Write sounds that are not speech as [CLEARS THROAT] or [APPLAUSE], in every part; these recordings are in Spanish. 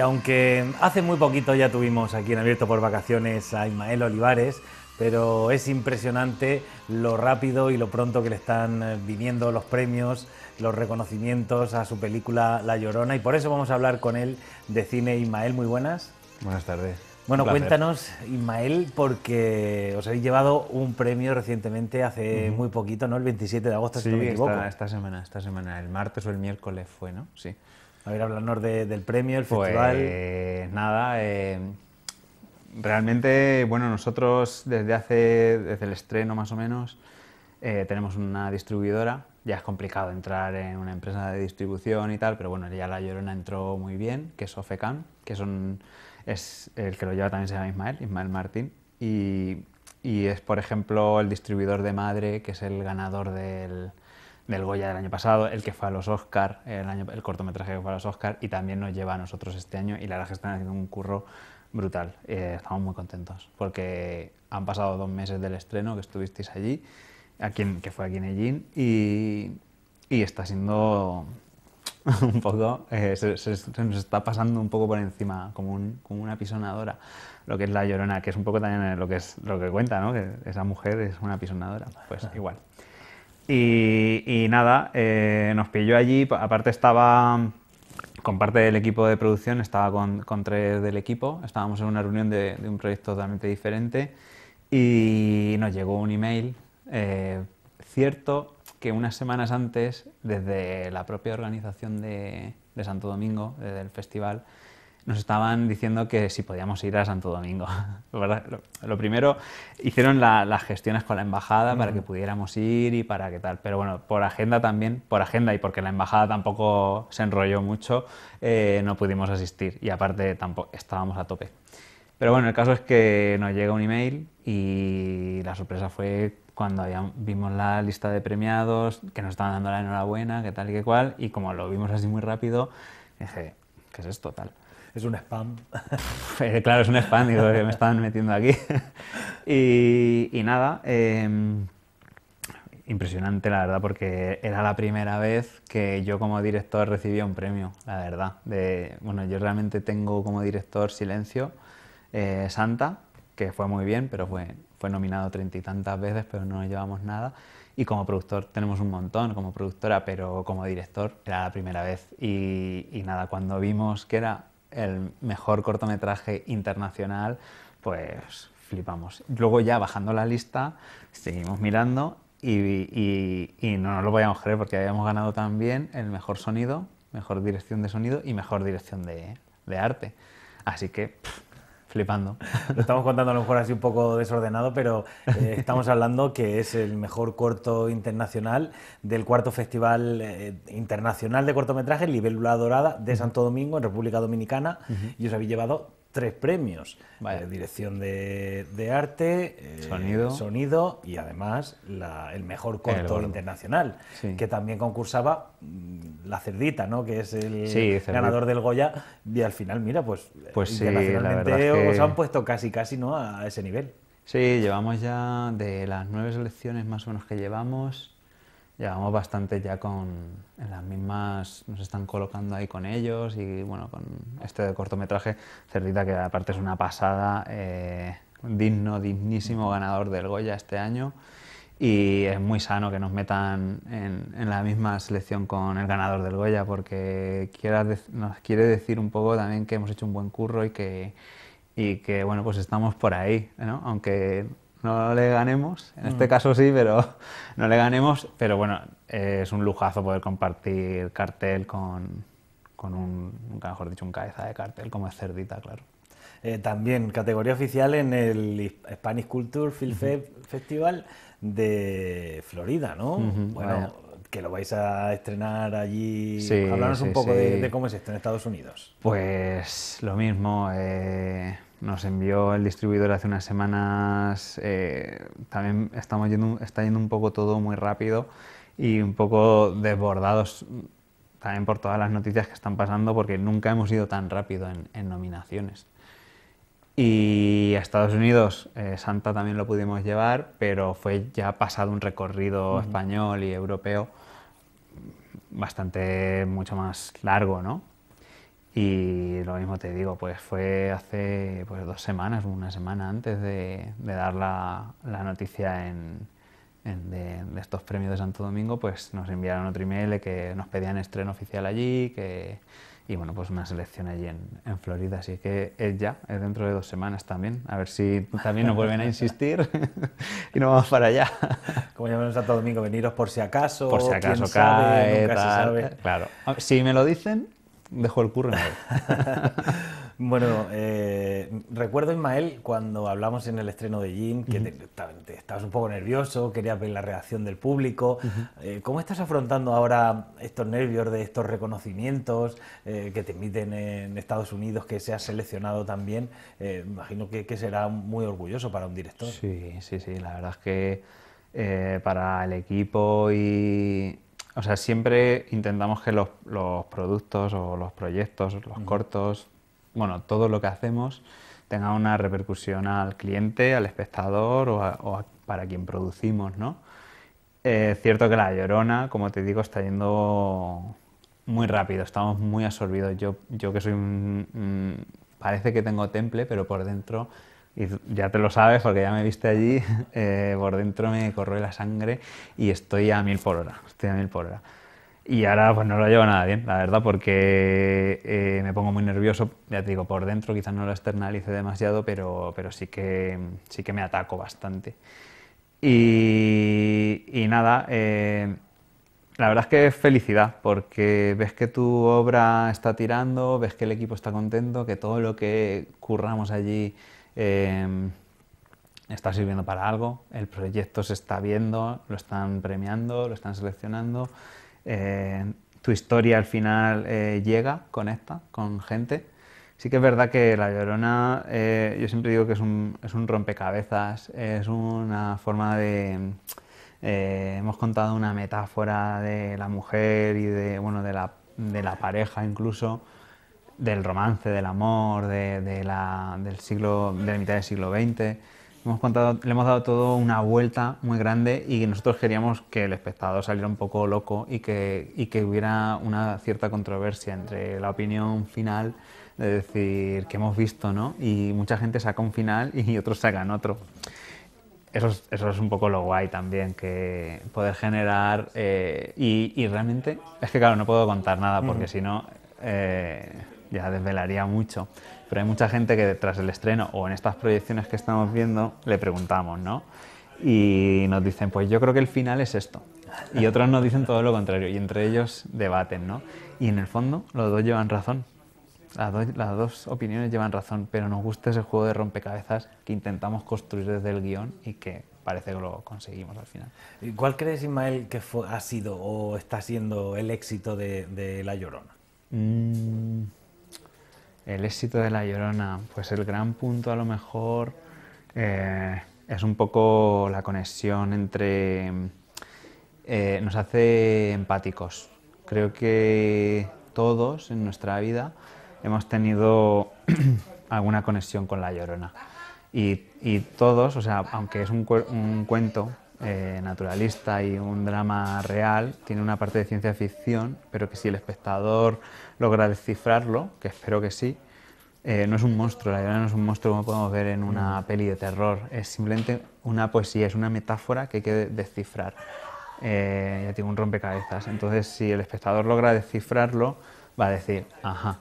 aunque hace muy poquito ya tuvimos aquí en Abierto por Vacaciones a Ismael Olivares, pero es impresionante lo rápido y lo pronto que le están eh, viniendo los premios, los reconocimientos a su película La Llorona y por eso vamos a hablar con él de cine. Ismael, muy buenas. Buenas tardes. Bueno, cuéntanos, Ismael, porque os habéis llevado un premio recientemente, hace muy poquito, ¿no? El 27 de agosto, esta semana, esta semana, el martes o el miércoles fue, ¿no? Sí. A ver, hablarnos del premio, el festival. Pues nada, eh, realmente, bueno, nosotros desde hace, desde el estreno más o menos, eh, tenemos una distribuidora. Ya es complicado entrar en una empresa de distribución y tal, pero bueno, ya la Llorona entró muy bien, que es Ofecam, que son, es el que lo lleva también se llama Ismael, Ismael Martín. y es, por ejemplo, el distribuidor de Madre, que es el ganador del, del Goya del año pasado, el que fue a los Oscar, el, año, el cortometraje que fue a los Oscar y también nos lleva a nosotros este año y la verdad que están haciendo un curro brutal. Eh, estamos muy contentos porque han pasado dos meses del estreno que estuvisteis allí, a quien que fue aquí en Ellín y, y está siendo [LAUGHS] un poco, eh, se, nos está pasando un poco por encima, como, un, como una pisonadora, lo que es la llorona, que es un poco también lo que, es, lo que cuenta, ¿no? que esa mujer es una pisonadora, pues [LAUGHS] igual. Y, nada, eh, nos pilló allí, aparte estaba con parte del equipo de producción, estaba con, tres del equipo, estábamos en una reunión de, un proyecto totalmente diferente y nos llegó un email, eh, cierto que unas semanas antes, desde la propia organización de, de Santo Domingo, desde el festival, nos estaban diciendo que si podíamos ir a Santo Domingo. [LAUGHS] lo, primero, hicieron las gestiones con la embajada para que pudiéramos ir y para qué tal. Pero bueno, por agenda también, por agenda y porque la embajada tampoco se enrolló mucho, eh, no pudimos asistir y aparte tampoco estábamos a tope. Pero bueno, el caso es que nos llega un email y la sorpresa fue cuando vimos la lista de premiados, que nos estaban dando la enhorabuena, qué tal y qué cual, y como lo vimos así muy rápido, dije, ¿qué es esto tal? Es un spam. Eh, claro, es un spam, digo, me están metiendo aquí. [LAUGHS] y, nada, em, impresionante, la verdad, porque era la primera vez que yo como director recibía un premio, la verdad. De, bueno, yo realmente tengo como director Silencio eh, Santa, que fue muy bien, pero fue, fue nominado treinta y tantas veces, pero no nos llevamos nada. Y como productor tenemos un montón, como productora, pero como director era la primera vez. Y, y nada, cuando vimos que era el mejor cortometraje internacional, pues flipamos. Luego ya bajando la lista, seguimos mirando y, no nos lo podíamos creer porque habíamos ganado también el mejor sonido, mejor dirección de sonido y mejor dirección de, arte. Así que flipando. [LAUGHS] Lo estamos contando a lo mejor así un poco desordenado, pero eh, estamos hablando que es el mejor corto internacional del cuarto Festival eh, Internacional de Cortometrajes Libélula Dorada de Santo Domingo, en República Dominicana, y os habéis llevado tres premios. Eh, dirección de, arte, eh, sonido. y además el mejor corto internacional, que también concursaba mm, La Cerdita, ¿no? que es el ganador del Goya. Y al final, mira, pues, eh, pues internacionalmente os han puesto casi, casi ¿no? a ese nivel. Sí, llevamos ya de las nueve selecciones más o menos que llevamos, llevamos bastante ya con las mismas, nos están colocando ahí con ellos y bueno, con este cortometraje, Cerdita, que aparte es una pasada, eh, digno, dignísimo ganador del Goya este año y es muy sano que nos metan en, la misma selección con el ganador del Goya porque nos quiere decir un poco también que hemos hecho un buen curro y que, y que bueno, pues estamos por ahí, ¿no? aunque no le ganemos. En este mm. caso sí, pero [LAUGHS] no le ganemos. Pero bueno, eh, es un lujazo poder compartir cartel con, un, mejor dicho, un cabeza de cartel como es Cerdita, claro. Eh, también categoría oficial en el Spanish Culture Film Festival de Florida, ¿no? bueno, que lo vais a estrenar allí. Sí, un poco de, de, cómo es esto en Estados Unidos. Pues lo mismo. Eh nos envió el distribuidor hace unas semanas, eh, también estamos yendo, está yendo un poco todo muy rápido y un poco desbordados también por todas las noticias que están pasando porque nunca hemos ido tan rápido en, nominaciones. Y a Estados Unidos, eh, Santa también lo pudimos llevar, pero fue ya pasado un recorrido español y europeo bastante mucho más largo, ¿no? Y lo mismo te digo, pues fue hace pues, dos semanas, una semana antes de, dar la, noticia en, de, estos premios de Santo Domingo, pues nos enviaron otro email que nos pedían estreno oficial allí que, y bueno, pues una selección allí en, en Florida. Así que es ya, es dentro de dos semanas también. A ver si también nos vuelven a insistir [LAUGHS] y nos vamos para allá. Como llamamos Santo Domingo, veniros por si acaso. Por si acaso Claro, si me lo dicen Dejo el curro. [LAUGHS] bueno, eh, recuerdo Ismael cuando hablamos en el estreno de Jim que estabas un poco nervioso, querías ver la reacción del público. Eh, ¿Cómo estás afrontando ahora estos nervios de estos reconocimientos eh, que te emiten en Estados Unidos, que seas seleccionado también? imagino que, será muy orgulloso para un director. Sí, sí, sí. La verdad es que para el equipo y o sea, siempre intentamos que los, productos o los proyectos, los cortos, bueno, todo lo que hacemos tenga una repercusión al cliente, al espectador o, para quien producimos, ¿no? Es eh, cierto que La Llorona, como te digo, está yendo muy rápido, estamos muy absorbidos. Yo, que soy un... parece que tengo temple, pero por dentro y ya te lo sabes porque ya me viste allí, [LAUGHS] eh, por dentro me corroe la sangre y estoy a mil por hora, estoy a mil por hora. Y ahora pues no lo llevo nada bien, la verdad, porque eh, me pongo muy nervioso, ya te digo, por dentro quizás no lo externalice demasiado, pero, pero sí, que, sí que me ataco bastante. Y, nada, eh, la verdad es que es felicidad, porque ves que tu obra está tirando, ves que el equipo está contento, que todo lo que curramos allí eh, está sirviendo para algo, el proyecto se está viendo, lo están premiando, lo están seleccionando, eh, tu historia al final eh, llega, conecta con gente. Sí que es verdad que La Llorona, eh, yo siempre digo que es un, es un rompecabezas, es una forma de... hemos contado una metáfora de la mujer y de, bueno, de, la, de la pareja incluso, del romance, del amor, de, la, del siglo, de la mitad del siglo XX. Hemos contado, le hemos dado todo una vuelta muy grande y nosotros queríamos que el espectador saliera un poco loco y que, que hubiera una cierta controversia entre la opinión final de decir que hemos visto, ¿no? Y mucha gente saca un final [LAUGHS] y otros sacan otro. Eso es, eso es, un poco lo guay también, que poder generar eh, y, y, realmente es que claro, no puedo contar nada porque si no... Eh, ya desvelaría mucho. Pero hay mucha gente que tras el estreno o en estas proyecciones que estamos viendo le preguntamos, ¿no? Y nos dicen, pues yo creo que el final es esto. Y otros nos dicen todo lo contrario. Y entre ellos debaten, ¿no? Y en el fondo los dos llevan razón. Las dos, opiniones llevan razón, pero nos gusta ese juego de rompecabezas que intentamos construir desde el guión y que parece que lo conseguimos al final. ¿Y ¿Cuál crees, Ismael, que ha sido o está siendo el éxito de, La Llorona? Mm, el éxito de La Llorona, pues el gran punto a lo mejor eh, es un poco la conexión entre... Eh, nos hace empáticos. Creo que todos en nuestra vida hemos tenido [CLEARS THROAT] alguna conexión con La Llorona. Y, todos, o sea, aunque es un cuento eh, naturalista y un drama real, tiene una parte de ciencia ficción, pero que si el espectador logra descifrarlo, que espero que sí, eh, no es un monstruo, la Llorona no es un monstruo como podemos ver en una mm. peli de terror, es simplemente una poesía, es una metáfora que hay que descifrar. Eh, ya tengo un rompecabezas, entonces si el espectador logra descifrarlo, va a decir, ajá,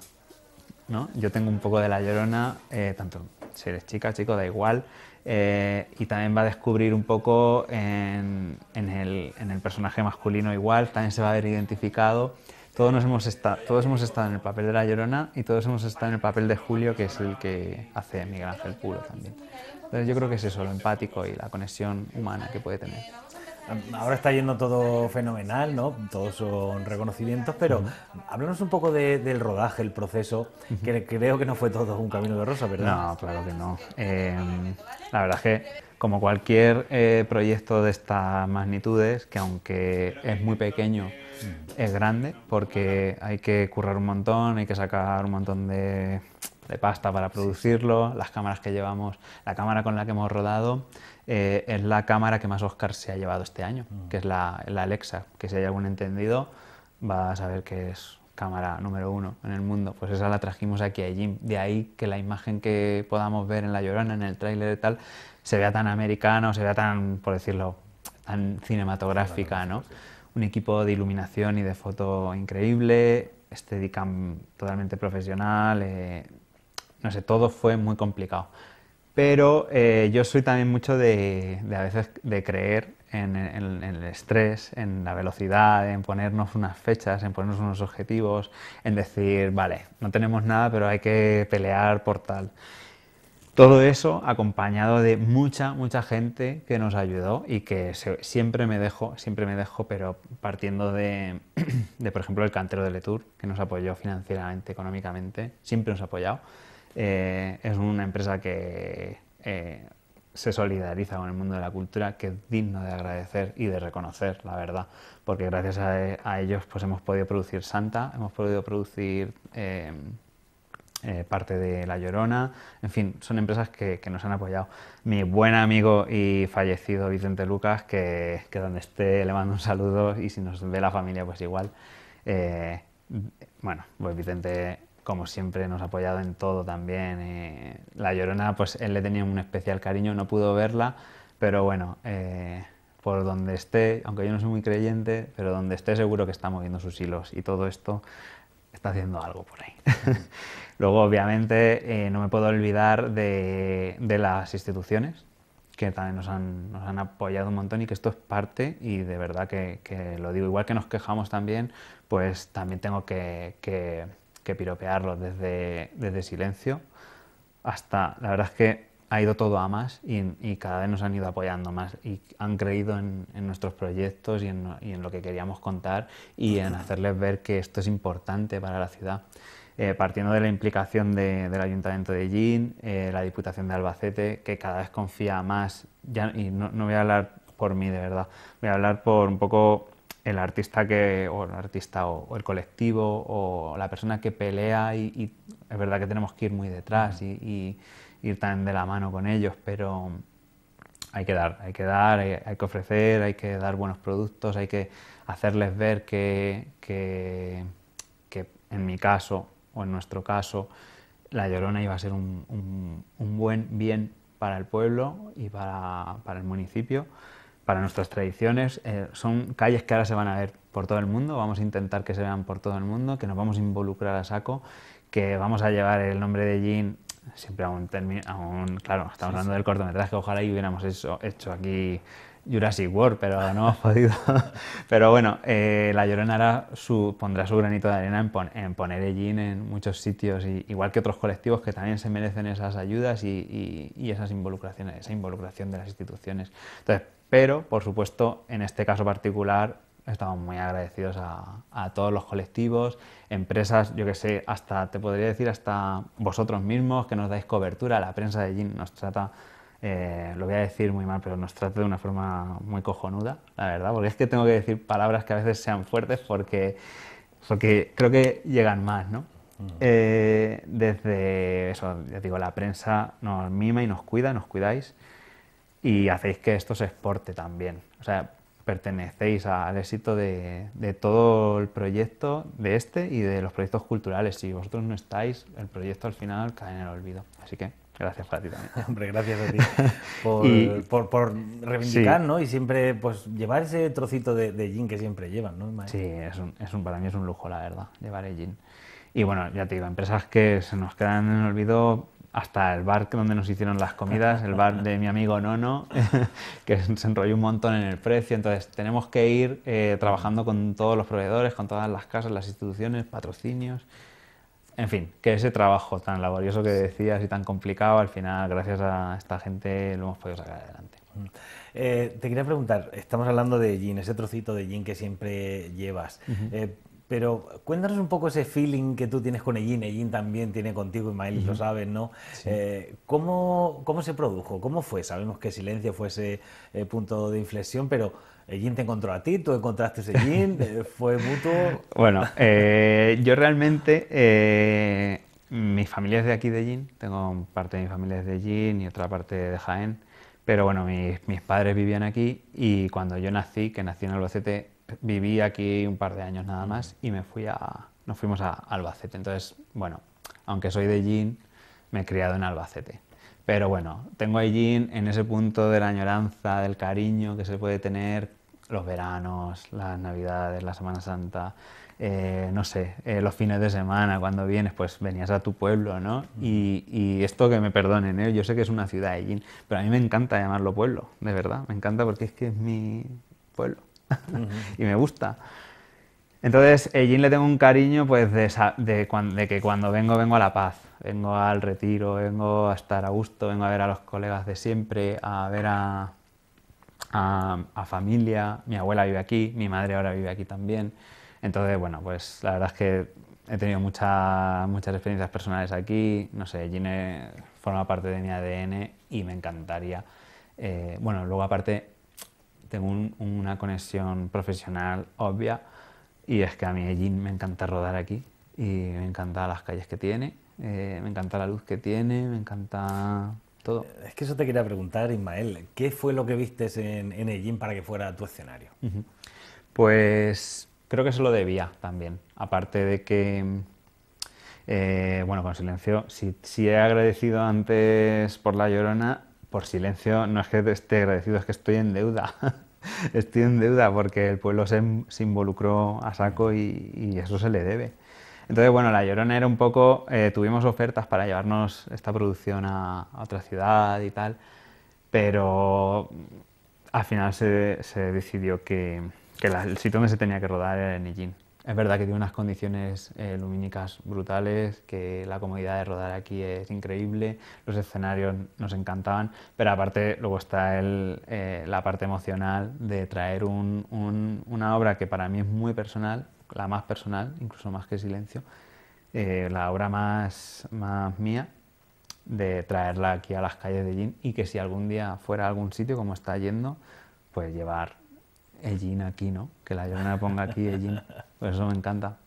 ¿no? yo tengo un poco de la llorona, tanto si eres chica, chico, da igual. Eh, y también va a descubrir un poco en, el, personaje masculino igual, también se va a ver identificado. Todos, hemos estado, todos hemos estado en el papel de La Llorona y todos hemos estado en el papel de Julio, que es el que hace Miguel Ángel Puro también. Entonces yo creo que es eso, lo empático y la conexión humana que puede tener. Ahora está yendo todo fenomenal, ¿no? Todos son reconocimientos, pero háblanos un poco del rodaje, el proceso, que creo que no fue todo un camino de rosa, ¿verdad? No, claro que no. Eh, la verdad es que, como cualquier eh, proyecto de estas magnitudes, que aunque es muy pequeño, mm. es grande, porque hay que currar un montón, hay que sacar un montón de de pasta para producirlo, las cámaras que llevamos, la cámara con la que hemos rodado eh, es la cámara que más oscar se ha llevado este año, mm. que es la, la, Alexa, que si hay algún entendido va a saber que es cámara número uno en el mundo, pues esa la trajimos aquí a Jim, de ahí que la imagen que podamos ver en La Llorona, en el tráiler y tal, se vea tan americana se vea tan, por decirlo, tan cinematográfica, ¿no? Un equipo de iluminación y de foto increíble, Steadicam totalmente profesional, eh, no sé, todo fue muy complicado. Pero eh, yo soy también mucho de, a veces de creer en, el estrés, en la velocidad, en ponernos unas fechas, en ponernos unos objetivos, en decir, vale, no tenemos nada, pero hay que pelear por tal. Todo eso acompañado de mucha, mucha gente que nos ayudó y que siempre me dejo, siempre me dejo, pero partiendo de, [CLEARS THROAT] de, por ejemplo, el cantero de Letour, que nos apoyó financieramente, económicamente, siempre nos ha apoyado eh, es una empresa que eh, se solidariza con el mundo de la cultura, que es digno de agradecer y de reconocer, la verdad, porque gracias a, ellos pues, hemos podido producir Santa, hemos podido producir... Eh, parte de La Llorona, en fin, son empresas que, nos han apoyado. Mi buen amigo y fallecido Vicente Lucas, que, donde esté le mando un saludo y si nos ve la familia pues igual. bueno, pues Vicente como siempre nos ha apoyado en todo también. Eh, la Llorona, pues él le tenía un especial cariño, no pudo verla, pero bueno, eh, por donde esté, aunque yo no soy muy creyente, pero donde esté seguro que está moviendo sus hilos y todo esto está haciendo algo por ahí. [LAUGHS] Luego, obviamente, eh, no me puedo olvidar de, de, las instituciones que también nos han, nos han, apoyado un montón y que esto es parte, y de verdad que, lo digo, igual que nos quejamos también, pues también tengo que que piropearlos desde, desde silencio hasta, la verdad es que ha ido todo a más y, y, cada vez nos han ido apoyando más y han creído en, en nuestros proyectos y en, y en, lo que queríamos contar y en hacerles ver que esto es importante para la ciudad. Eh, partiendo de la implicación del Ayuntamiento de Gin, eh, la Diputación de Albacete, que cada vez confía más, ya, y no, no voy a hablar por mí de verdad, voy a hablar por un poco el artista que, o el artista o, el colectivo o la persona que pelea y, es verdad que tenemos que ir muy detrás y, ir también de la mano con ellos, pero hay que dar, hay que dar, hay, que ofrecer, hay que dar buenos productos, hay que hacerles ver que, que, en mi caso o en nuestro caso la Llorona iba a ser un, un, un buen bien para el pueblo y para, para el municipio para nuestras tradiciones. Eh, son calles que ahora se van a ver por todo el mundo, vamos a intentar que se vean por todo el mundo, que nos vamos a involucrar a saco, que vamos a llevar el nombre de Jean siempre a un término, a un, claro, estamos hablando del cortometraje, ojalá y hubiéramos eso, hecho aquí Jurassic World, pero no hemos [LAUGHS] podido. pero bueno, eh, La Llorona pondrá su granito de arena en, poner el jean en muchos sitios, y, igual que otros colectivos que también se merecen esas ayudas y, y esas involucraciones, esa involucración de las instituciones. Entonces, pero, por supuesto, en este caso particular estamos muy agradecidos a, todos los colectivos, empresas, yo que sé, hasta, te podría decir, hasta vosotros mismos que nos dais cobertura, la prensa de Gin nos trata eh, lo voy a decir muy mal, pero nos trata de una forma muy cojonuda, la verdad, porque es que tengo que decir palabras que a veces sean fuertes porque, creo que llegan más, ¿no? Mm. Eh, desde eso, ya digo, la prensa nos mima y nos cuida, nos cuidáis y hacéis que esto se exporte también. O sea, pertenecéis al éxito de, de, todo el proyecto, de este y de los proyectos culturales. Si vosotros no estáis, el proyecto al final cae en el olvido. Así que gracias para ti también. [LAUGHS] Hombre, gracias a ti [LAUGHS] por, por, reivindicar, ¿no? Y siempre pues, llevar ese trocito de, de que siempre llevan, ¿no? Sí, es un, es un, para mí es un lujo, la verdad, llevar el jean. Y bueno, ya te digo, empresas que se nos quedan en el olvido hasta el bar donde nos hicieron las comidas, el bar de mi amigo Nono, [LAUGHS] que se enrolló un montón en el precio. Entonces, tenemos que ir eh, trabajando con todos los proveedores, con todas las casas, las instituciones, patrocinios. En fin, que ese trabajo tan laborioso que decías y tan complicado, al final, gracias a esta gente, lo hemos podido sacar adelante. Eh, te quería preguntar, estamos hablando de gin, ese trocito de gin que siempre llevas. Pero cuéntanos un poco ese feeling que tú tienes con Ellín, Ellín también tiene contigo, Ismael, lo sabes, ¿no? Eh, ¿cómo, ¿cómo, se produjo? ¿Cómo fue? Sabemos que Silencio fue ese eh, punto de inflexión, pero Ellín te encontró a ti, tú encontraste a Ellín, [LAUGHS] eh, fue mutuo. Bueno, yo realmente, mi familia es de aquí de Ellín, tengo parte de mi familia es de Ellín y otra parte de Jaén. Pero bueno, mis, mis padres vivían aquí y cuando yo nací, que nací en Albacete, viví aquí un par de años nada más y me fui a, nos fuimos a Albacete. Entonces, bueno, aunque soy de Gin, me he criado en Albacete. Pero bueno, tengo a Gin en ese punto de la añoranza, del cariño que se puede tener los veranos, las navidades, la Semana Santa, eh, no sé, eh, los fines de semana, cuando vienes, pues venías a tu pueblo, ¿no? Y, esto que me perdonen, ¿eh? yo sé que es una ciudad, de Yin, pero a mí me encanta llamarlo pueblo, de verdad, me encanta porque es que es mi pueblo. [LAUGHS] y me gusta. Entonces, a eh, le tengo un cariño pues de, que cuando vengo, vengo a La Paz, vengo al retiro, vengo a estar a gusto, vengo a ver a los colegas de siempre, a ver a, a, familia, mi abuela vive aquí, mi madre ahora vive aquí también. Entonces, bueno, pues la verdad es que he tenido muchas muchas experiencias personales aquí, no sé, Gine eh, forma parte de mi ADN y me encantaría. Eh, bueno, luego aparte tengo una conexión profesional obvia y es que a mí allí me encanta rodar aquí y me encanta las calles que tiene, eh, me encanta la luz que tiene, me encanta todo. Es que eso te quería preguntar, Ismael, ¿qué fue lo que vistes en, en para que fuera tu escenario? Pues creo que eso lo debía también, aparte de que... Eh, bueno, con silencio, si, si he agradecido antes por La Llorona, por silencio no es que esté agradecido, es que estoy en deuda. [LAUGHS] estoy en deuda porque el pueblo se, involucró a saco y, eso se le debe. Entonces, bueno, La Llorona era un poco, eh, tuvimos ofertas para llevarnos esta producción a, otra ciudad y tal, pero al final se, decidió que, el sitio donde se tenía que rodar era en Illín. Es verdad que tiene unas condiciones eh, lumínicas brutales, que la comodidad de rodar aquí es increíble, los escenarios nos encantaban, pero aparte luego está eh, la parte emocional de traer una obra que para mí es muy personal, la más personal, incluso más que Silencio, eh, la obra más, mía, de traerla aquí a las calles de Gin y que si algún día fuera a algún sitio como está yendo, pues llevar Egin aquí, ¿no? Que la Llorona ponga aquí Egin. Pues eso me encanta.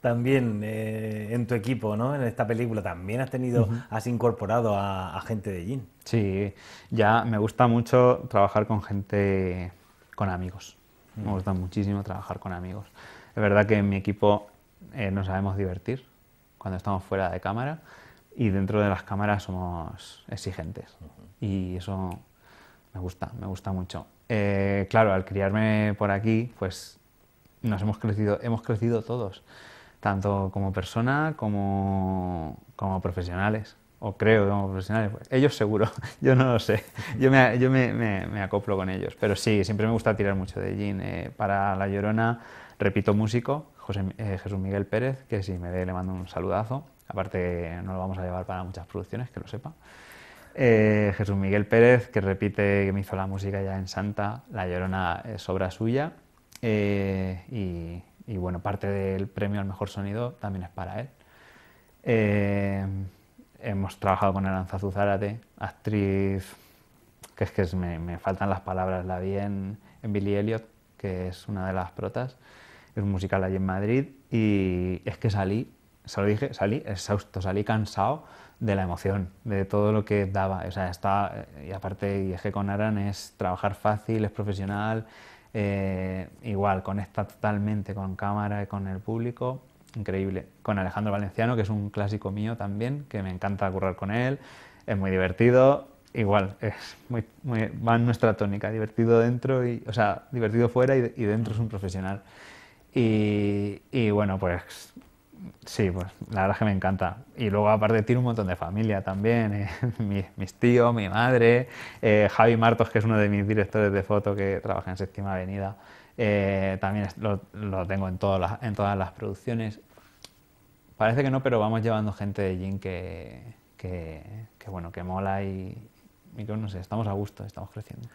También eh, en tu equipo, ¿no? En esta película también has tenido, has incorporado a, gente de jean. Sí, ya me gusta mucho trabajar con gente, con amigos. Me mm. gusta muchísimo trabajar con amigos. Es verdad que en mi equipo eh, nos sabemos divertir cuando estamos fuera de cámara y dentro de las cámaras somos exigentes. Y eso me gusta, me gusta mucho. Eh, claro, al criarme por aquí, pues nos hemos crecido, hemos crecido todos, tanto como persona como, como profesionales, o creo como profesionales. Pues, ellos seguro, [LAUGHS] yo no lo sé, yo, me, yo me, acoplo con ellos, pero sí, siempre me gusta tirar mucho de jean. Eh, para La Llorona, repito, músico, José, eh, Jesús Miguel Pérez, que si me ve le mando un saludazo, aparte no lo vamos a llevar para muchas producciones, que lo sepa. Eh, Jesús Miguel Pérez, que repite que me hizo la música ya en Santa, La Llorona es obra suya. Eh, y, bueno, parte del premio al mejor sonido también es para él. Eh, hemos trabajado con Aranzazu Zuzárate, actriz, que es que me, faltan las palabras, la vi en, Billy Elliot, que es una de las protas, es un musical allí en Madrid, y es que salí se lo dije, salí exhausto, salí cansado de la emoción, de todo lo que daba. O sea, está, eh, y aparte, que con Aran es trabajar fácil, es profesional, eh, igual, conecta totalmente con cámara y con el público, increíble. Con Alejandro Valenciano, que es un clásico mío también, que me encanta currar con él, es muy divertido, igual, es muy, muy, va en nuestra tónica, divertido dentro, y, o sea, divertido fuera y, y dentro es un profesional. Y, y, bueno, pues Sí, pues la verdad es que me encanta. Y luego aparte tiene un montón de familia también, eh, [LAUGHS] mis, tíos, mi madre, eh, Javi Martos, que es uno de mis directores de foto que trabaja en Séptima Avenida, eh, también lo, tengo en todas, las, en todas las producciones. Parece que no, pero vamos llevando gente de Jin que, que, bueno, que mola y, y no sé, estamos a gusto, estamos creciendo.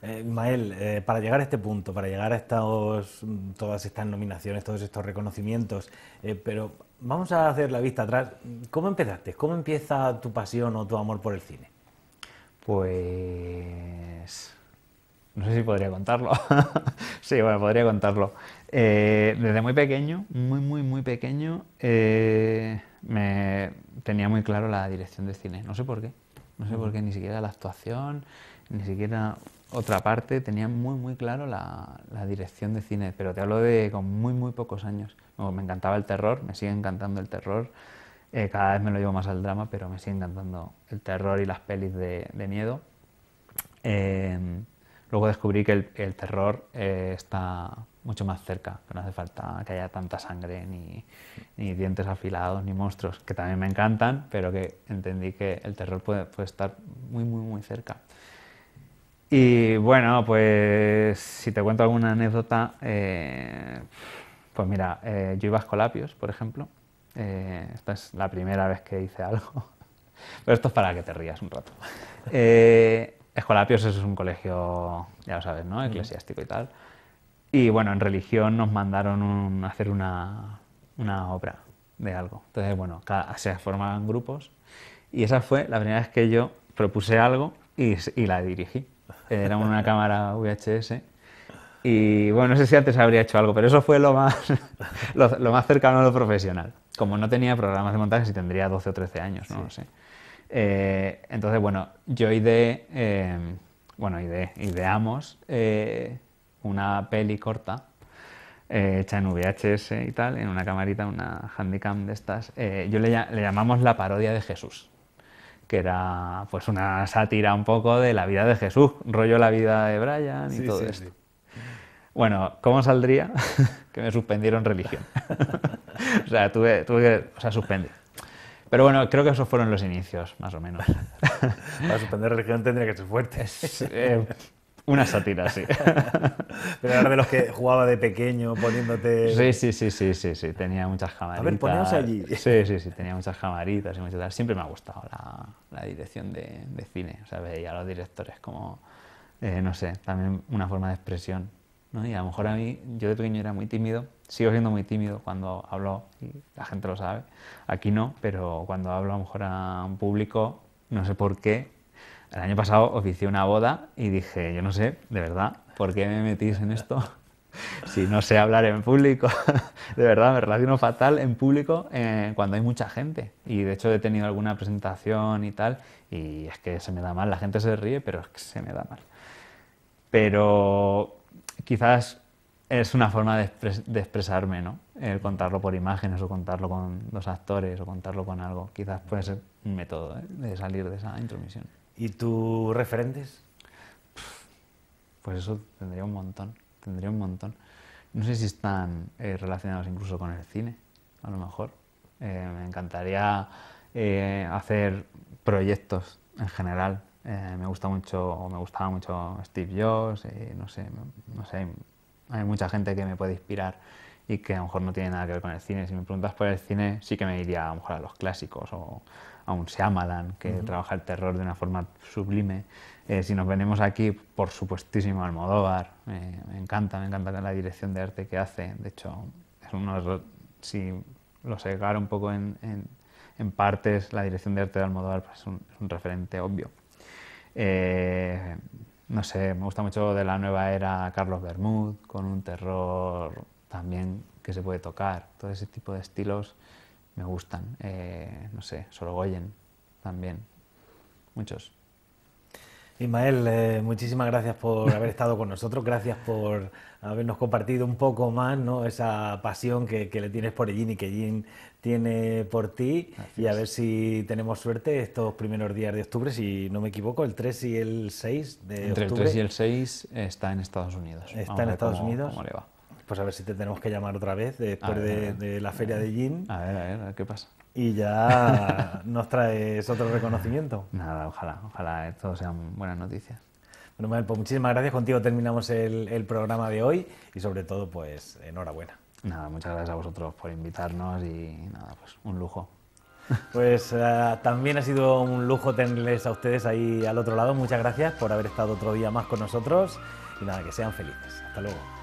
Eh, Mael, eh, para llegar a este punto, para llegar a estos, mm, todas estas nominaciones, todos estos reconocimientos, eh, pero vamos a hacer la vista atrás. ¿Cómo empezaste? ¿Cómo empieza tu pasión o tu amor por el cine? Pues... No sé si podría contarlo. [LAUGHS] sí, bueno, podría contarlo. Eh, desde muy pequeño, muy, muy, muy pequeño, me tenía muy claro la dirección de cine. No sé por qué. No sé por qué, ni siquiera la actuación, ni siquiera otra parte tenía muy, muy claro la, dirección de cine, pero te hablo de con muy, muy pocos años. me encantaba el terror, me sigue encantando el terror. Eh, cada vez me lo llevo más al drama, pero me sigue encantando el terror y las pelis de, miedo. Eh, luego descubrí que el, terror eh, está mucho más cerca, que no hace falta que haya tanta sangre, ni, dientes afilados, ni monstruos, que también me encantan, pero que entendí que el terror puede, puede estar muy, muy, muy cerca. Y bueno, pues si te cuento alguna anécdota, eh, pues mira, eh, yo iba a Escolapios, por ejemplo. Eh, esta es la primera vez que hice algo. [LAUGHS] Pero esto es para que te rías un rato. Escolapios es un colegio, ya lo sabes, ¿no? Eclesiástico y tal. Y bueno, en religión nos mandaron hacer una, obra de algo. Entonces, bueno, se formaban grupos. Y esa fue la primera vez que yo propuse algo y la dirigí era una cámara VHS. Y bueno, no sé si antes habría hecho algo, pero eso fue lo más, [LAUGHS] lo, más cercano a lo profesional. Como no tenía programas de montaje, si tendría 12 o 13 años, no lo sé. Eh, entonces, bueno, yo ideé, em, bueno, ideamos eh, una peli corta eh, hecha en VHS y tal, en una camarita, una handicam de estas. yo le llamamos la parodia de Jesús que era pues una sátira un poco de la vida de Jesús, rollo la vida de Brian y todo esto. Bueno, ¿cómo saldría? [LAUGHS] que me suspendieron religión. [LAUGHS] o sea, tuve, tuve que o sea, suspendí. Pero bueno, creo que esos fueron los inicios, más o menos. [LAUGHS] Para suspender religión tendría que ser fuerte. Eh, una sátira, sí. [LAUGHS] Pero era de los que jugaba de pequeño poniéndote... Sí, sí, sí, sí, sí, tenía muchas camaritas. A ver, allí. Sí, sí, sí, tenía muchas camaritas y muchas... Siempre me ha gustado la, dirección de, cine, o sea, veía a los directores como, eh, no sé, también una forma de expresión. ¿no? Y a lo mejor a mí, yo de pequeño era muy tímido, sigo siendo muy tímido cuando hablo, y la gente lo sabe, aquí no, pero cuando hablo a lo mejor a un público, no sé por qué, el año pasado oficié una boda y dije, yo no sé, de verdad, ¿por qué me metís en esto? [LAUGHS] si no sé hablar en público. [LAUGHS] de verdad, me relaciono fatal en público eh, cuando hay mucha gente. Y de hecho he tenido alguna presentación y tal, y es que se me da mal. La gente se ríe, pero es que se me da mal. Pero quizás es una forma de, expresarme, ¿no? El contarlo por imágenes o contarlo con los actores o contarlo con algo. Quizás puede ser un método ¿eh? de salir de esa intromisión. ¿Y tus referentes? Pues eso tendría un montón, tendría un montón. No sé si están eh, relacionados incluso con el cine, a lo mejor. Eh, me encantaría eh, hacer proyectos en general. me gusta mucho, o me gustaba mucho Steve Jobs, no sé, no sé, hay mucha gente que me puede inspirar y que a lo mejor no tiene nada que ver con el cine. Si me preguntas por el cine, sí que me iría a lo mejor a los clásicos o a un Dan, que trabaja el terror de una forma sublime. Eh, si nos venimos aquí, por supuestísimo, Almodóvar. me encanta, me encanta la dirección de arte que hace. De hecho, es uno de si lo segara un poco en, partes, la dirección de arte de Almodóvar pues, es, un, referente obvio. Eh, no sé, me gusta mucho de la nueva era Carlos Bermud, con un terror también que se puede tocar. Todo ese tipo de estilos me gustan. Eh, no sé, goyen también. Muchos. Ismael, eh, muchísimas gracias por [LAUGHS] haber estado con nosotros, gracias por habernos compartido un poco más ¿no? esa pasión que, le tienes por Egin y que Jean tiene por ti y a ver si tenemos suerte estos primeros días de octubre, si no me equivoco, el 3 y el 6 de octubre. Entre el 3 y el 6 está en Estados Unidos. Está en Estados Unidos. Cómo le va. Pues a ver si te tenemos que llamar otra vez después de, la feria de Gin. A ver, a ver, a ver qué pasa. Y ya [LAUGHS] nos traes otro reconocimiento. Nada, ojalá, ojalá esto sean buenas noticias. Bueno, Manuel, pues muchísimas gracias. Contigo terminamos el, programa de hoy y sobre todo, pues enhorabuena. Nada, muchas gracias a vosotros por invitarnos y nada, pues un lujo. [LAUGHS] Pues eh, también ha sido un lujo tenerles a ustedes ahí al otro lado. Muchas gracias por haber estado otro día más con nosotros y nada, que sean felices. Hasta luego.